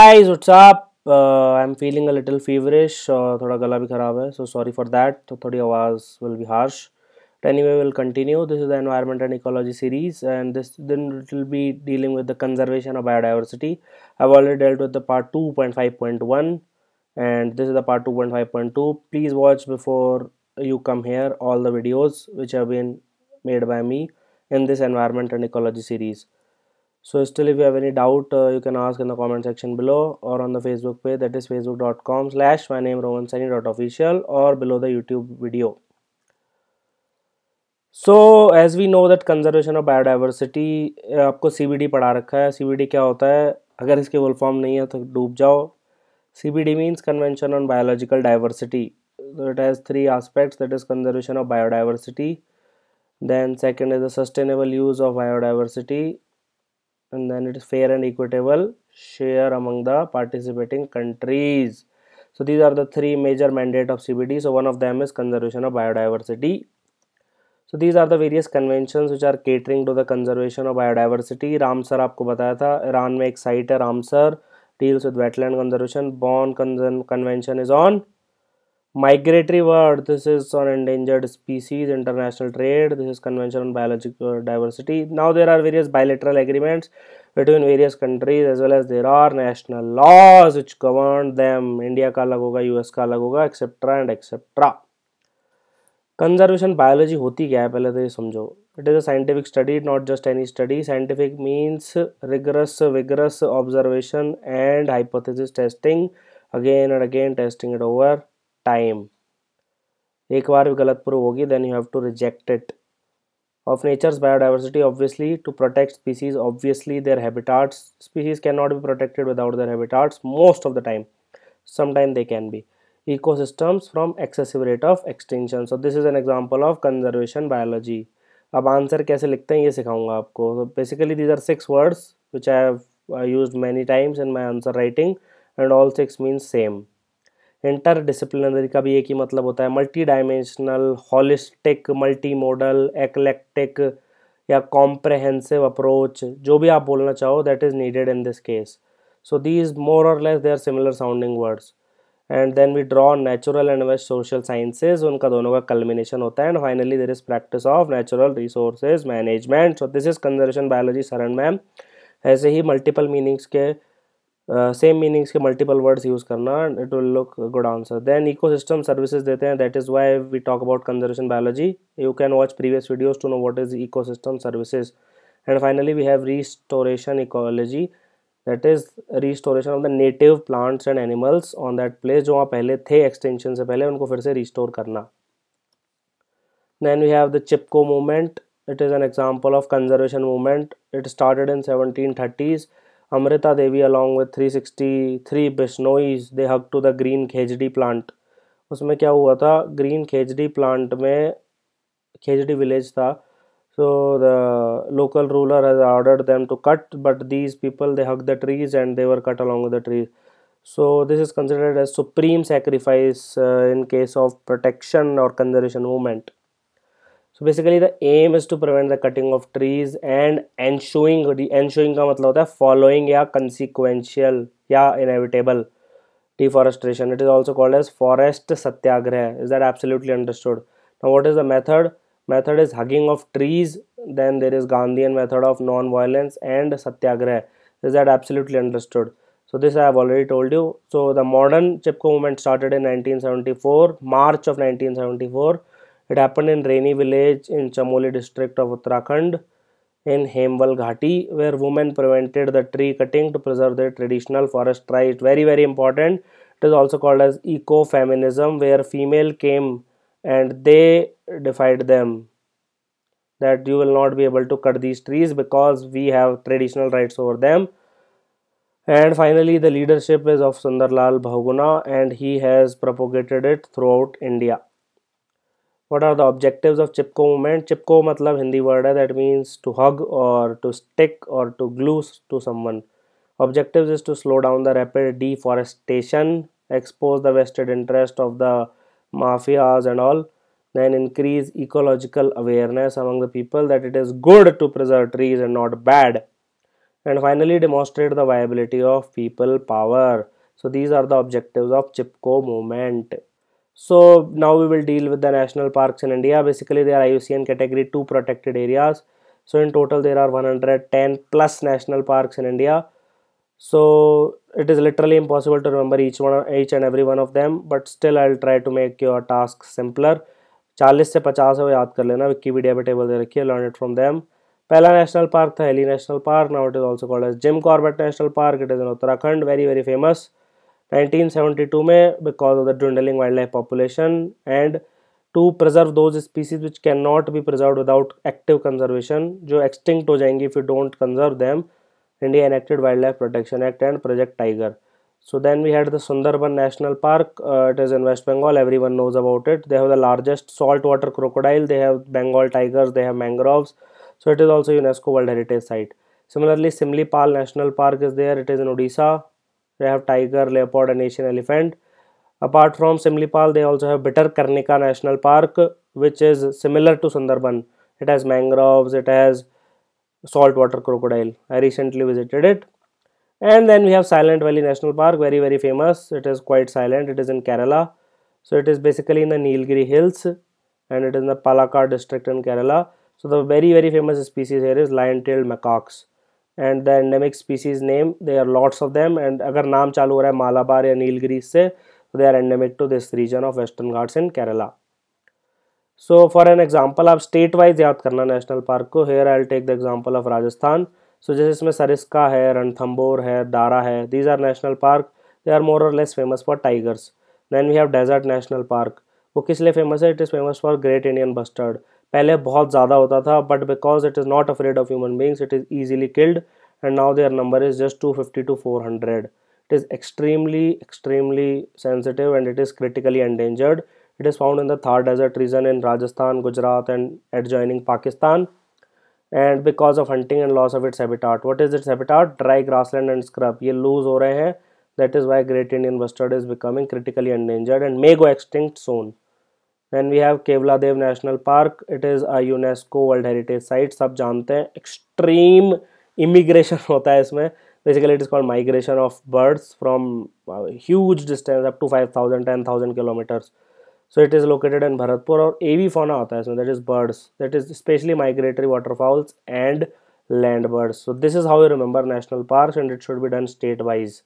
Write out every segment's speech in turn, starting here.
guys what's up uh, i'm feeling a little feverish और uh, thoda गला bhi ख़राब hai. so sorry for that तो थोड़ी will be harsh but anyway we'll continue this is the environment and ecology series and this then it will be dealing with the conservation of biodiversity i've already dealt with the part 2.5.1 and this is the part 2.5.2 please watch before you come here all the videos which have been made by me in this environment and ecology series so still if you have any doubt uh, you can ask in the comment section below or on the facebook page that is facebook.com slash my name roman official or below the youtube video so as we know that conservation of biodiversity आपको C B D पढ़ा रखा है सी B D क्या होता है अगर इसके full form नहीं है तो डूब जाओ C B D means convention on biological diversity it has three aspects that is conservation of biodiversity then second is the sustainable use of biodiversity and then it is fair and equitable share among the participating countries so these are the three major mandate of cbd so one of them is conservation of biodiversity so these are the various conventions which are catering to the conservation of biodiversity ramsar aapko bataya tha iran mein ek site hai ramsar deals with wetland conservation bon convention is on migratory bird this is on endangered species international trade this is convention on biological diversity now there are various bilateral agreements between various countries as well as there are national laws which govern them india ka lagoga, us ka lagoga, etc and etc conservation biology होती क्या है पहले तो ये समझो it is a scientific study not just any study scientific means rigorous vigorous observation and hypothesis testing again and again testing it time एक बार भी गलत प्रूव होगी then you have to reject it of nature's biodiversity obviously to protect species obviously their habitats species can not be protected without their habitats most of the time sometime they can be ecosystems from excessive rate of extension so this is an example of conservation biology अब answer कैसे लिखते हैं ये सिखाऊंगा आपको basically these are six words which I have use many times in my answer writing and all six means same interdisciplinary का भी एक ही मतलब होता है multidimensional holistic multi model eclectic या कॉम्प्रहेंसिव अप्रोच जो भी आप बोलना चाहो that is needed in this case so the is more और less they are similar sounding words and then we draw natural and west social sciences उनका दोनों का कल्मिनेशन होता है and finally there is practice of natural resources management so this is conservation biology Saran ma'am ऐसे ही multiple meanings के same meanings के multiple words use करना it will look good answer then ecosystem services देते हैं that is why we talk about conservation biology you can watch previous videos to know what is ecosystem services and finally we have restoration ecology that is restoration of the native plants and animals on that place जो वहाँ पहले थे extension से पहले उनको फिर से restore करना then we have the Chipko movement is an example of conservation movement it it in seventeen thirties Amrita Devi along with three sixty three Bishnois they hug to the green Khejri plant उसमें क्या हुआ था ग्रीन खेजडी प्लांट में खेजडी विलेज था so the local ruler has order them to cut but these people they hug the trees and they were cut along the trees so this is considered as supreme sacrifice in case of protection और conservation movement basically, the aim is to prevent the cutting of trees and and the ensuring का मतलब होता है following या consequential या inevitable deforestation. It is also called as forest satyagraha. Is that absolutely understood? Now, what is the method? Method is hugging of trees. Then there is Gandhian method of non-violence and satyagraha. Is that absolutely understood? So this I have already told you. So the modern Chipko movement started in 1974, March of 1974. It happened in Rainy village in Chamoli district of Uttarakhand in Hemwal Ghati where women prevented the tree cutting to preserve their traditional forest rights. Very very important. It is also called as eco-feminism where female came and they defied them that you will not be able to cut these trees because we have traditional rights over them. And finally, the leadership is of Sundarlal Bhaguna and he has propagated it throughout India what are the objectives of chipko movement chipko matlab hindi word hai that means to hug or to stick or to glue to someone objectives is to slow down the rapid deforestation expose the vested interest of the mafias and all then increase ecological awareness among the people that it is good to preserve trees and not bad and finally demonstrate the viability of people power so these are the objectives of chipko movement so now we will deal with the national parks in India. Basically, they are IUCN category 2 protected areas. So in total, there are 110 plus national parks in India. So it is literally impossible to remember each one, each and every one of them. But still, I'll try to make your task simpler. 40 to 50 है वो याद कर लेना Wikipedia पे table दे रखी है learn it from them पहला नेशनल पार्क था Hailey national park now it is also called as Jim Corbett national park it is Uttarakhand very very famous. 1972 में because of the dwindling wildlife population and to preserve those species which cannot be preserved without active conservation जो extinct हो जाएंगी if you don't conserve them India enacted wildlife protection act and project tiger so then we had the Sundarban National Park uh, it is in West Bengal everyone knows about it they have the largest saltwater crocodile they have Bengal tigers they have mangroves so it is also UNESCO World Heritage Site similarly Simlipal National Park is there it is in Odisha we have tiger leopard and asian elephant apart from simlipal they also have bitter karnika national park which is similar to sundarban it has mangroves it has saltwater crocodile i recently visited it and then we have silent valley national park very very famous it is quite silent it is in kerala so it is basically in the nilgiri hills and it is in the palakkad district in kerala so the very very famous species here is lion-tailed macaques and the endemic species name they are lots of them and अगर नाम चालू हो रहा है मालाबार या नीलगिरी से they are endemic to this region of western Ghats in Kerala so for an example आप state wise याद करना नेशनल पार्क को here I take the example of Rajasthan so जैसे इसमें सरिस्का है रणथम्बोर है दारा है these are national park they are more और less famous for tigers then we have desert national park वो किस लिए फेमस है it is famous for great Indian bustard पहले बहुत ज़्यादा होता था but because it is not afraid of human beings it is easily killed and now their number is just two fifty to four hundred it is extremely extremely sensitive and it is critically endangered it is found in the third desert region in Rajasthan Gujarat and joining Pakistan and because of hunting and loss of its habitat what is its habitat dry grass grassland and scrub ये lose हो रहे हैं that is why great Indian bustard is becoming critically endangered and may go extinct soon Then we have Kevla Dev National Park. It is a UNESCO World Heritage Site. सब जानते हैं extreme immigration होता है इसमें basically it is called migration of birds from uh, huge distance up to 5000 10000 kilometers so it is located in bharatpur or avifauna hota hai isme that is birds that is especially migratory waterfowls and land birds so this is how you remember national parks and it should be done state wise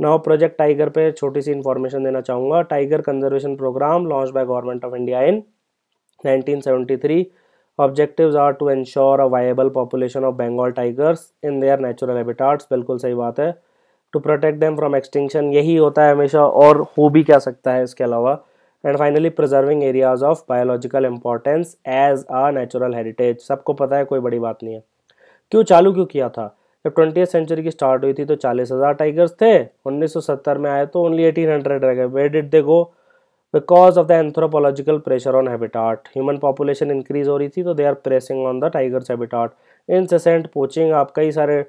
now project tiger पे छोटी सी information देना चाहूँगा tiger conservation program launch by government of India in 1973 objectives are to ensure a viable population of Bengal tigers in their natural habitats बिल्कुल सही बात है to protect them from extinction यही होता है हमेशा और हो भी क्या सकता है इसके अलावा and finally preserving areas of biological importance as a natural heritage सबको पता है कोई बड़ी बात नहीं है क्यों चालू क्यों किया था जब ट्वेंटी सेंचुरी की स्टार्ट हुई थी तो चालीस हज़ार टाइगर्स थे 1970 में आए तो ओनली 1800 रह गए why did they go because of the anthropological pressure on habitat human population increase हो रही थी तो they are pressing on the tigers habitat incessant poaching आप कई सारे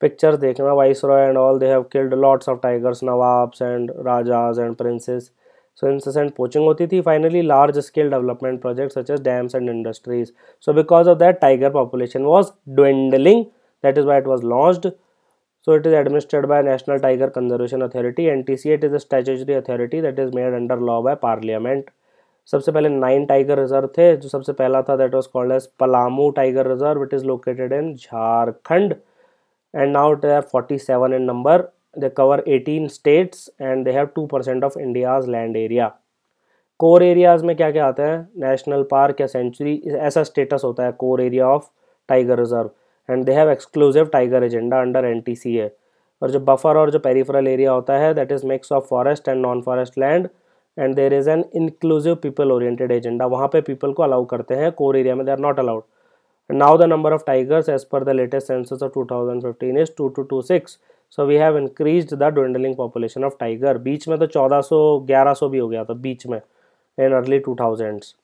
पिक्चर्स देखना viceroy and all they have killed lots of tigers nawabs and rajas and princes so incessant poaching होती थी finally large scale development project such as dams and industries so because of that tiger population was dwindling that is why it was launched so it is administered by national tiger conservation authority ntca it is a statutory authority that is made under law by parliament सबसे पहले nine tiger reserve थे जो सबसे पहला था that was called as Palamu tiger reserve it is located in Jharkhand and now it are forty seven in number they cover eighteen states and they have two percent of India's land area core areas में क्या क्या आते हैं national park या sanctuary ऐसा status होता है core area of tiger reserve and they have exclusive tiger agenda under N T C A और जो बफर और जो पेरीफरल एरिया होता है that is mix of forest and non forest land and there is an inclusive people oriented agenda वहाँ पे people को allow करते हैं कोर एरिया में they are not allowed as per the latest census of two thousand fifteen is two two two six so we have increase the dwindling population of tiger बीच में तो चौदह सौ ग्यारह सौ भी हो गया था बीच में early two thousands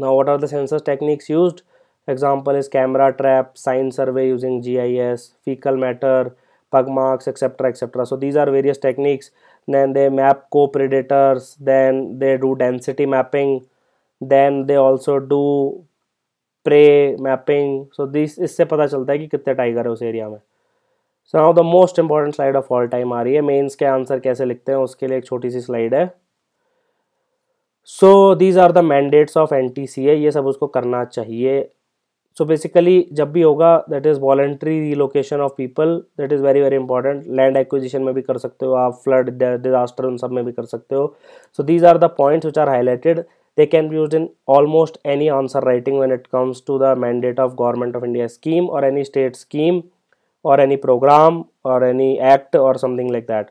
now what are the census techniques used example is camera trap sign survey using G I S faecal matter pug marks etcetera etcetera so these are various techniques then they map को predators then they do density mapping then they also do prey mapping so this इससे पता चलता है कि कितने tiger है उस area में so how the most important slide of all time आ रही है मेन्स के आंसर कैसे लिखते हैं उसके लिए एक छोटी सी स्लाइड है so these are the mandates of N T C A ये सब उसको करना चाहिए सो बेसिकली जब भी होगा that is voluntary relocation of people that is very very important land acquisition में भी कर सकते हो आप फ्लड डिजास्टर उन सब में भी कर सकते हो so these are the points which are highlighted they can be use in almost any answer writing when it comes to the mandate of government of India scheme और एनी स्टेट स्कीम और any program और any act और something like that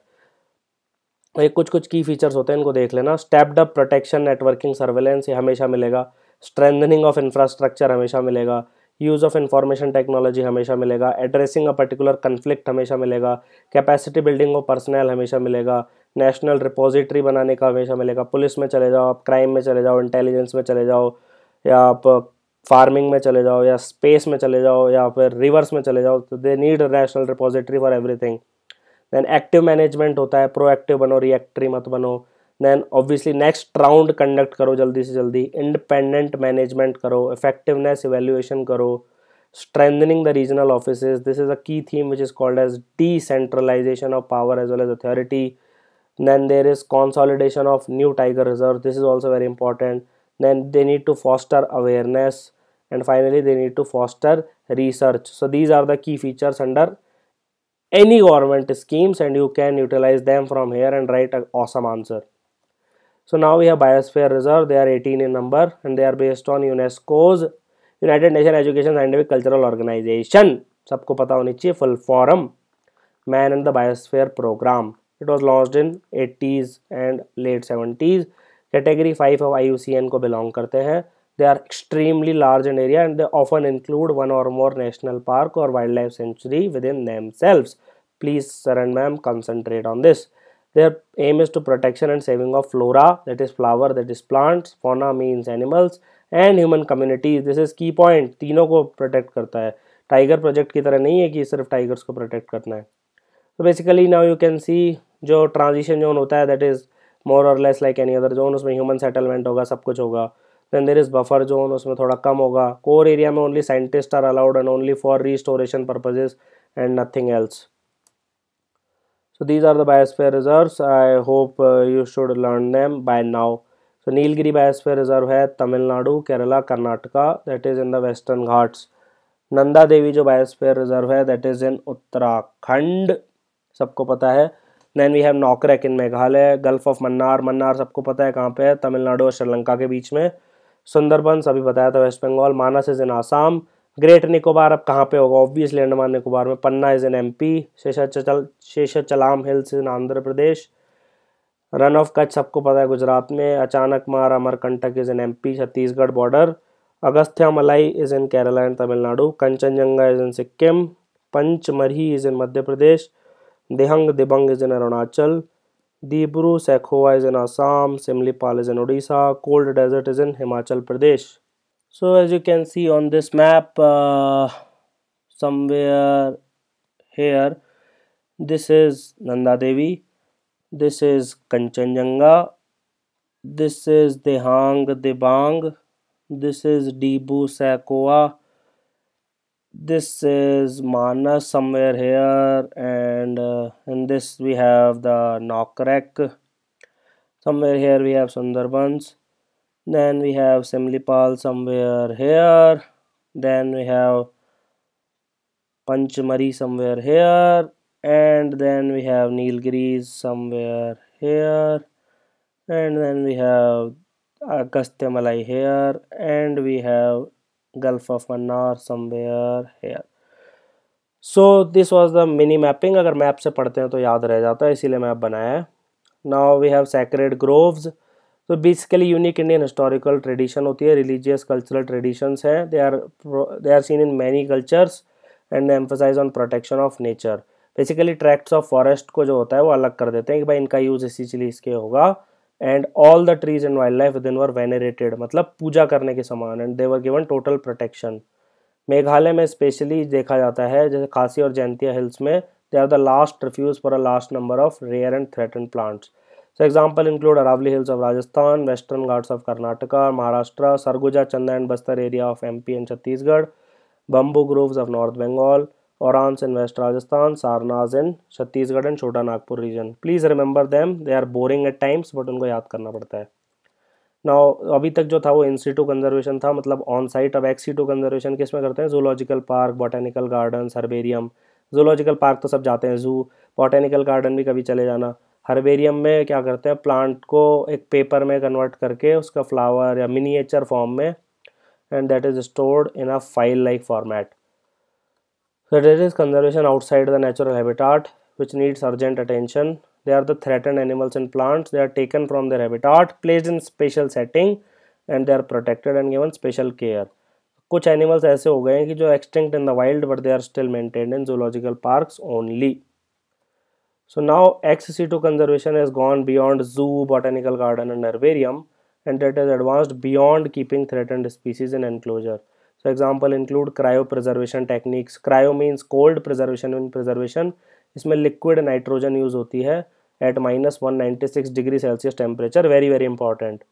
ये कुछ कुछ की features होते हैं इनको देख लेना stepped up protection networking surveillance ये हमेशा मिलेगा स्ट्रेंथनिंग ऑफ इंफ्रास्ट्रक्चर हमेशा मिलेगा यूज़ ऑफ इंफॉर्मेशन टेक्नोलॉजी हमेशा मिलेगा एड्रेसिंग अ पर्टिकुलर कन्फ्लिक्ट हमेशा मिलेगा कैपेसिटी बिल्डिंग ऑफ पर्सनल हमेशा मिलेगा नेशनल रिपोजिटरी बनाने का हमेशा मिलेगा पुलिस में चले जाओ आप क्राइम में चले जाओ इंटेलिजेंस में चले जाओ या आप फार्मिंग में चले जाओ या स्पेस में चले जाओ या फिर रिवर्स में चले जाओ तो they need national repository for everything then active management होता है प्रोएक्टिव बनो रिएक्टरी मत बनो then obviously next round conduct करो जल्दी से जल्दी इंडिपेंडेंट मैनेजमेंट करो इफेक्टिवनेस इवेल्यूएशन करो strengthening the regional office this is a key theme which is called as decentralization of power as well as authority then there is consolidation of new tiger reserve this is also very important then they need to foster awareness and finally they need to foster research so these are the key features under any government schemes and you can utilize them from here and write a awesome answer So now we have biosphere reserve, they are 18 in number and they are based on UNESCO's United Nation education scientific cultural organization सबको पता होनी चाहिए full form man and the biosphere program it was launch in eighties and late seventies category five of I को belong करते हैं they are extremely large in area and they often include one और more national park और wildlife sanctuary within themselves please Saran ma'am concentrate on this Their aim is to protection and saving of flora, that is flower, that is plants, fauna means animals, and human communities this is key point तीनों को protect करता है tiger project की तरह नहीं है कि सिर्फ टाइगर्स को प्रोटेक्ट करना है तो basically now you can see जो ट्रांजिशन जोन होता है दैट इज़ मोर और less like any other zone उसमें ह्यूमन सेटलमेंट होगा सब कुछ होगा then there is buffer zone उसमें थोड़ा कम होगा कोर एरिया में only scientist are allowed and only for restoration purposes and nothing else so these are the biosphere reserves i hope uh, you should learn them by now so nilgiri biosphere reserve hai tamil nadu kerala karnataka that is in the western ghats nanda devi Nanda Devi जो biosphere reserve है that is in Uttarakhand सबको पता है then we have Nokrek in Meghalaya mannar of Mannar Mannar सबको पता है कहाँ पे है तमिलनाडु और श्रीलंका के बीच में सुंदरबन सभी बताया था west Bengal Manas is in Assam great Nicobar अब कहाँ पे होगा ऑब्वियसली अंडमान निकोबार में Panna is in M P Seshachal Seshachalam hills in Andhra Pradesh Rann of Kutch सबको पता है गुजरात में Achanakmar Amarkantak is in M P Chhattisgarh border Agasthyamalai is in Kerala and Tamil Nadu Kanchenjunga is in Sikkim Pachmarhi is in Madhya Pradesh Dihang Dibang is in Arunachal दीब्रू Saikhowa is in Assam Similipal is in Orissa cold desert is in Himachal Pradesh so as you can see on this map uh, somewhere here this is Nanda Devi this is Kanchenjunga this is Dehang Debang this is Dibu Sakoa this is Manas somewhere here and uh, in this we have the Nokrek somewhere here we have Sundarbans then we have Semlipal somewhere here then we have Panchamari somewhere here and then we have Nilgiris somewhere here and then we have Agastya Malai here and we have Gulf of Mannar somewhere here so this was the mini mapping अगर map से पढ़ते हैं तो याद रह जाता है इसीलिए मैप बनाया है now we have sacred groves तो basically unique Indian historical tradition होती है रिलीजियस कल्चरल ट्रेडिशंस है they are they are seen in many cultures and emphasize on protection of nature basically tracts of forest को जो होता है वो अलग कर देते हैं कि भाई इनका यूज़ इसी चीज़ के होगा and all the trees and wild life within were venerated मतलब पूजा करने के समान and they are given total protection Meghalaya में स्पेशली देखा जाता है जैसे खासी और जैंतिया हिल्स में they are the last refuge for a last number of rare and threatened plants so example include Aravalli hills of Rajasthan western Ghats of Karnataka Maharashtra Sarguja Chanda and Bastar area of M P and Chhattisgarh bamboo groves of north Bengal Orans in west Rajasthan Sarnas in Chhattisgarh and Chota Nagpur region please remember them they are boring at times but उनको याद करना पड़ता है ना अभी तक जो था वो इंस्टीट्यू कंजर्वेशन था मतलब ऑन साइट अब एक्सीटू कंजर्वेशन किस में करते हैं zoological park botanical garden herbarium zoological park तो सब जाते हैं जू बॉटेनिकल गार्डन भी कभी चले जाना हर्बेरियम में क्या करते हैं प्लांट को एक पेपर में कन्वर्ट करके उसका फ्लावर या मिनिएचर फॉर्म में and that is stored in a file like format so that is conservation outside the natural habitat which needs urgent attention they are the threatened animals and plants they are taken from their habitat place in special setting and they are protected and given special care कुछ animals ऐसे हो गए हैं कि जो extinct in the wild but they are still maintain in zoological park only So now X-C2 conservation has gone beyond zoo, botanical garden and herbarium and it has advanced beyond keeping threatened species in enclosure. So example include cryopreservation techniques. Cryo means cold preservation in preservation. इसमें liquid nitrogen use होती है at minus 196 degree Celsius temperature. Very very important.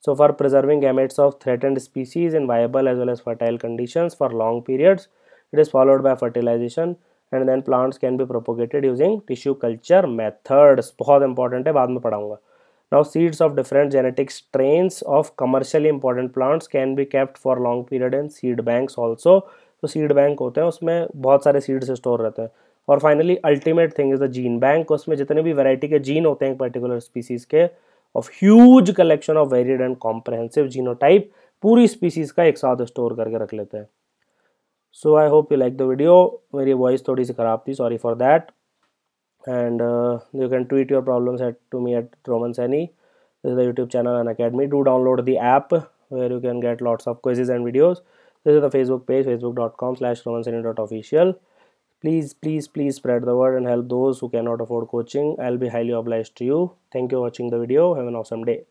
So for preserving gametes of threatened species in viable as well as fertile conditions for long periods, it is followed by fertilization and then plants can be propagated using tissue culture methods बहुत important है बाद में पढ़ाऊंगा now seeds of different genetics strains of commercially important plants can be kept for long period in seed bank also तो seed bank होते हैं उसमें बहुत सारे सीड्स स्टोर रहते हैं और finally ultimate thing is the gene bank उसमें जितने भी वैरायटी के जीन होते हैं एक पर्टिकुलर स्पीसीज के of huge collection of varied and comprehensive genotype पूरी स्पीसीज का एक साथ स्टोर करके रख लेते हैं so i hope you like the video My voice थोड़ी सी ख़राब थी sorry for that and uh, you can tweet your problems at to me at roman sani this is the youtube channel and academy do download the app where you can get lots of quizzes and videos this is the facebook page facebook.com slash romansani.official please please please spread the word and help those who cannot afford coaching i'll be highly obliged to you thank you for watching the video have an awesome day